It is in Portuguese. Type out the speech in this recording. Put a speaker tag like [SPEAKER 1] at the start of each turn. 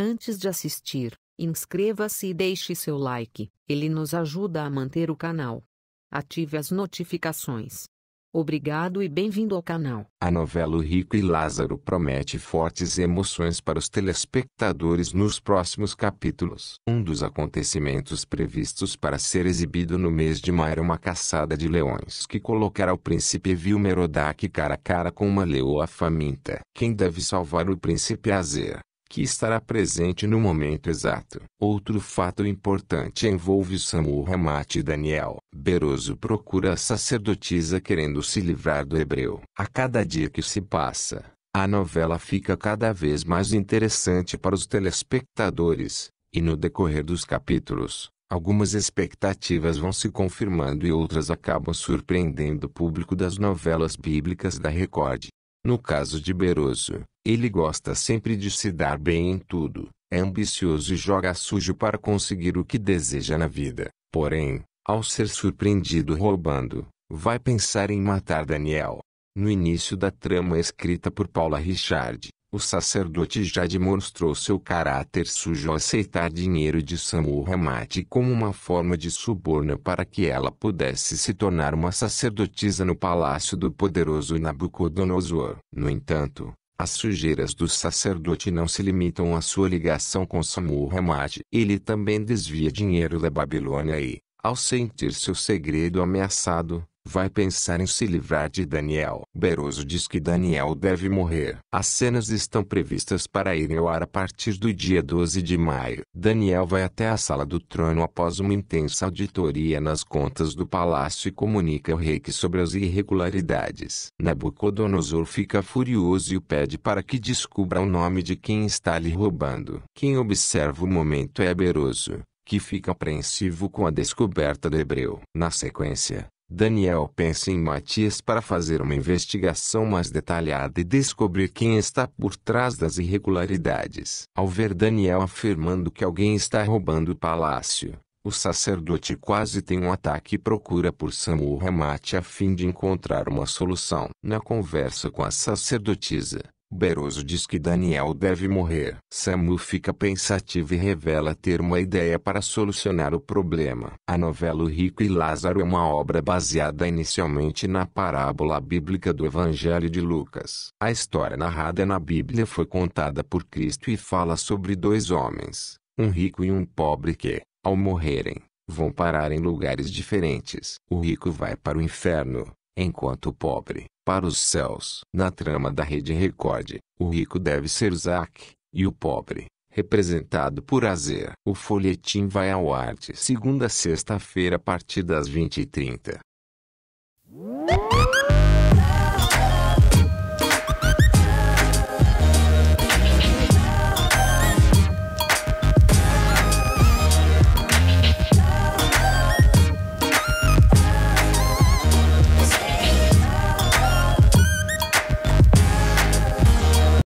[SPEAKER 1] Antes de assistir, inscreva-se e deixe seu like, ele nos ajuda a manter o canal. Ative as notificações. Obrigado e bem-vindo ao canal. A novela o Rico e Lázaro promete fortes emoções para os telespectadores nos próximos capítulos. Um dos acontecimentos previstos para ser exibido no mês de maio é uma caçada de leões que colocará o príncipe Vilmerodak cara a cara com uma leoa faminta. Quem deve salvar o príncipe Azer que estará presente no momento exato. Outro fato importante envolve Samuel Ramate e Daniel. Beroso procura a sacerdotisa querendo se livrar do hebreu. A cada dia que se passa, a novela fica cada vez mais interessante para os telespectadores, e no decorrer dos capítulos, algumas expectativas vão se confirmando e outras acabam surpreendendo o público das novelas bíblicas da Record. No caso de Beroso, ele gosta sempre de se dar bem em tudo, é ambicioso e joga sujo para conseguir o que deseja na vida. Porém, ao ser surpreendido roubando, vai pensar em matar Daniel. No início da trama escrita por Paula Richard, o sacerdote já demonstrou seu caráter sujo ao aceitar dinheiro de Samu Hamati como uma forma de suborno para que ela pudesse se tornar uma sacerdotisa no palácio do poderoso Nabucodonosor. No entanto, as sujeiras do sacerdote não se limitam à sua ligação com Samu Hamati. Ele também desvia dinheiro da Babilônia e, ao sentir seu segredo ameaçado, vai pensar em se livrar de Daniel. Beroso diz que Daniel deve morrer. As cenas estão previstas para irem ao ar a partir do dia 12 de maio. Daniel vai até a sala do trono após uma intensa auditoria nas contas do palácio e comunica ao rei que sobre as irregularidades. Nabucodonosor fica furioso e o pede para que descubra o nome de quem está lhe roubando. Quem observa o momento é Beroso que fica apreensivo com a descoberta do hebreu. Na sequência, Daniel pensa em Matias para fazer uma investigação mais detalhada e descobrir quem está por trás das irregularidades. Ao ver Daniel afirmando que alguém está roubando o palácio, o sacerdote quase tem um ataque e procura por Samuel Ramate a fim de encontrar uma solução. Na conversa com a sacerdotisa, Beroso diz que Daniel deve morrer. Samu fica pensativo e revela ter uma ideia para solucionar o problema. A novela O Rico e Lázaro é uma obra baseada inicialmente na parábola bíblica do Evangelho de Lucas. A história narrada na Bíblia foi contada por Cristo e fala sobre dois homens, um rico e um pobre que, ao morrerem, vão parar em lugares diferentes. O rico vai para o inferno, enquanto o pobre para os céus. Na trama da Rede Record, o rico deve ser Zack, e o pobre, representado por Azer. O folhetim vai ao ar de segunda a sexta-feira a partir das 20h30.